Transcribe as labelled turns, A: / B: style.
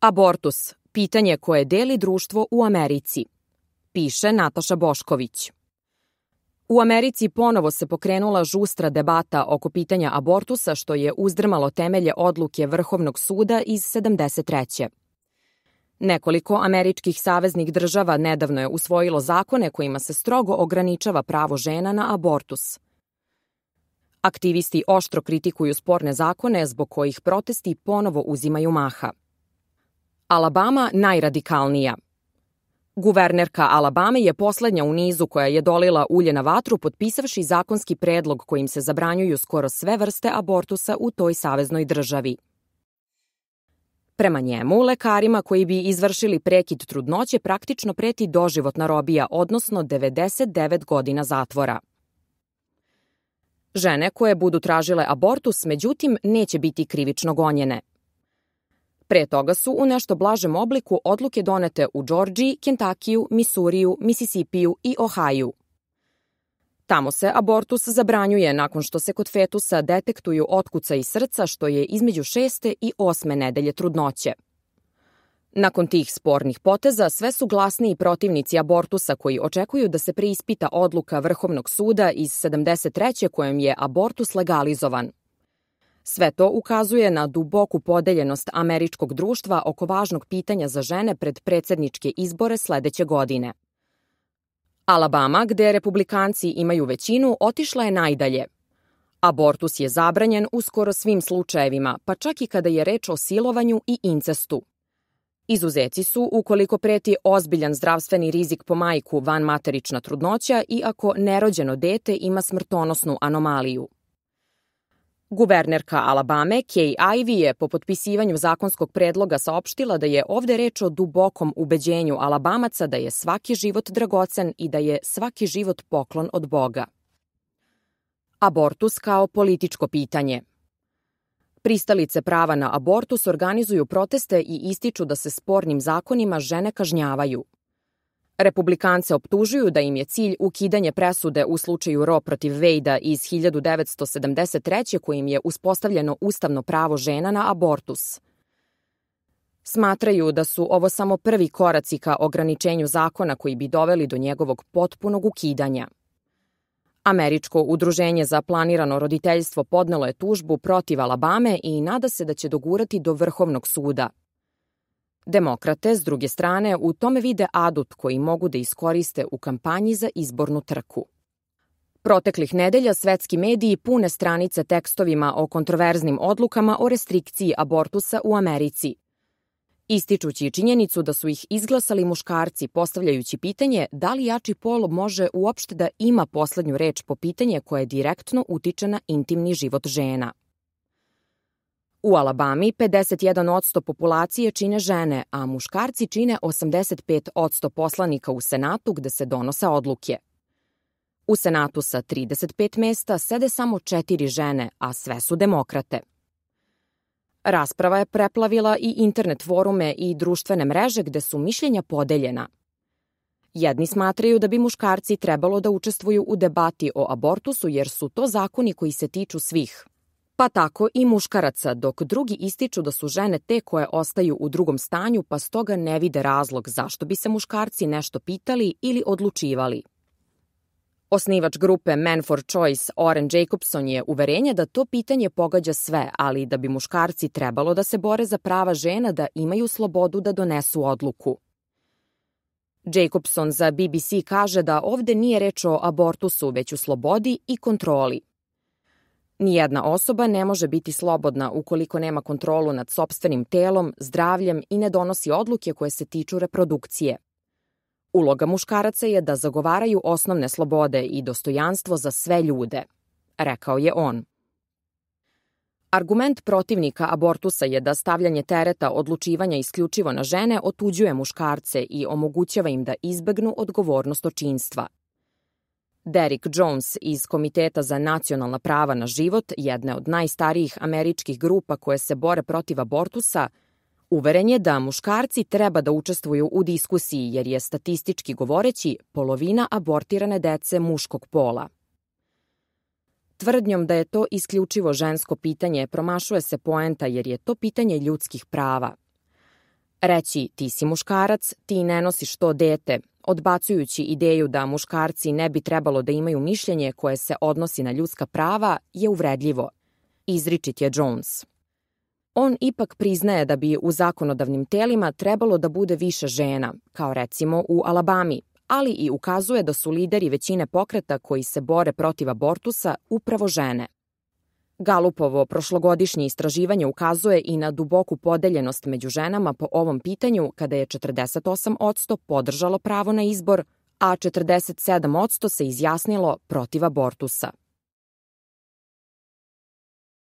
A: Abortus, pitanje koje deli društvo u Americi, piše Nataša Bošković. U Americi ponovo se pokrenula žustra debata oko pitanja abortusa što je uzdrmalo temelje odluke Vrhovnog suda iz 73. Nekoliko američkih saveznih država nedavno je usvojilo zakone kojima se strogo ograničava pravo žena na abortus. Aktivisti oštro kritikuju sporne zakone zbog kojih protesti ponovo uzimaju maha. Alabama najradikalnija. Guvernerka Alabame je poslednja u nizu koja je dolila ulje na vatru potpisavši zakonski predlog kojim se zabranjuju skoro sve vrste abortusa u toj saveznoj državi. Prema njemu, lekarima koji bi izvršili prekid trudnoće praktično preti doživotna robija, odnosno 99 godina zatvora. Žene koje budu tražile abortus, međutim, neće biti krivično gonjene – Pre toga su u nešto blažem obliku odluke donete u Đorđiji, Kentakiju, Misuriju, Misisipiju i Ohaju. Tamo se abortus zabranjuje nakon što se kod fetusa detektuju otkuca i srca što je između šeste i osme nedelje trudnoće. Nakon tih spornih poteza sve su glasniji protivnici abortusa koji očekuju da se preispita odluka Vrhovnog suda iz 73. kojem je abortus legalizovan. Sve to ukazuje na duboku podeljenost američkog društva oko važnog pitanja za žene pred predsedničke izbore sledeće godine. Alabama, gde republikanci imaju većinu, otišla je najdalje. Abortus je zabranjen u skoro svim slučajevima, pa čak i kada je reč o silovanju i incestu. Izuzeci su ukoliko preti ozbiljan zdravstveni rizik po majku vanmaterična trudnoća i ako nerođeno dete ima smrtonosnu anomaliju. Guvernerka Alabame, Kay Ivey, je po potpisivanju zakonskog predloga saopštila da je ovde reč o dubokom ubeđenju Alabamaca da je svaki život dragocen i da je svaki život poklon od Boga. Abortus kao političko pitanje – Pristalice prava na abortus organizuju proteste i ističu da se spornim zakonima žene kažnjavaju. Republikance optužuju da im je cilj ukidanje presude u slučaju Roe protiv Vejda iz 1973. kojim je uspostavljeno ustavno pravo žena na abortus. Smatraju da su ovo samo prvi koraci ka ograničenju zakona koji bi doveli do njegovog potpunog ukidanja. Američko udruženje za planirano roditeljstvo podnelo je tužbu protiv Alabame i nada se da će dogurati do Vrhovnog suda – Demokrate, s druge strane, u tome vide adut koji mogu da iskoriste u kampanji za izbornu trku. Proteklih nedelja svetski mediji pune stranice tekstovima o kontroverznim odlukama o restrikciji abortusa u Americi. Ističući činjenicu da su ih izglasali muškarci postavljajući pitanje da li jači pol može uopšte da ima poslednju reč po pitanje koje direktno utiče na intimni život žena. U Alabami 51% populacije čine žene, a muškarci čine 85% poslanika u Senatu gde se donose odluke. U Senatu sa 35 mesta sede samo četiri žene, a sve su demokrate. Rasprava je preplavila i internet forume i društvene mreže gde su mišljenja podeljena. Jedni smatraju da bi muškarci trebalo da učestvuju u debati o abortusu jer su to zakoni koji se tiču svih – pa tako i muškaraca, dok drugi ističu da su žene te koje ostaju u drugom stanju, pa stoga ne vide razlog zašto bi se muškarci nešto pitali ili odlučivali. Osnivač grupe Men for Choice, Oren Jacobson, je uverenje da to pitanje pogađa sve, ali da bi muškarci trebalo da se bore za prava žena da imaju slobodu da donesu odluku. Jacobson za BBC kaže da ovde nije reč o abortusu, već o slobodi i kontroli. Nijedna osoba ne može biti slobodna ukoliko nema kontrolu nad sobstvenim telom, zdravljem i ne donosi odluke koje se tiču reprodukcije. Uloga muškaraca je da zagovaraju osnovne slobode i dostojanstvo za sve ljude, rekao je on. Argument protivnika abortusa je da stavljanje tereta odlučivanja isključivo na žene otuđuje muškarce i omogućava im da izbegnu odgovornost očinstva – Derrick Jones iz Komiteta za nacionalna prava na život, jedne od najstarijih američkih grupa koje se bore protiv abortusa, uveren je da muškarci treba da učestvuju u diskusiji jer je statistički govoreći polovina abortirane dece muškog pola. Tvrdnjom da je to isključivo žensko pitanje promašuje se poenta jer je to pitanje ljudskih prava. Reći ti si muškarac, ti ne nosiš to dete, Odbacujući ideju da muškarci ne bi trebalo da imaju mišljenje koje se odnosi na ljudska prava je uvredljivo, izričit je Jones. On ipak priznaje da bi u zakonodavnim telima trebalo da bude više žena, kao recimo u Alabami, ali i ukazuje da su lideri većine pokreta koji se bore protiv abortusa upravo žene. Galupovo prošlogodišnje istraživanje ukazuje i na duboku podeljenost među ženama po ovom pitanju kada je 48% podržalo pravo na izbor, a 47% se izjasnilo protiv abortusa.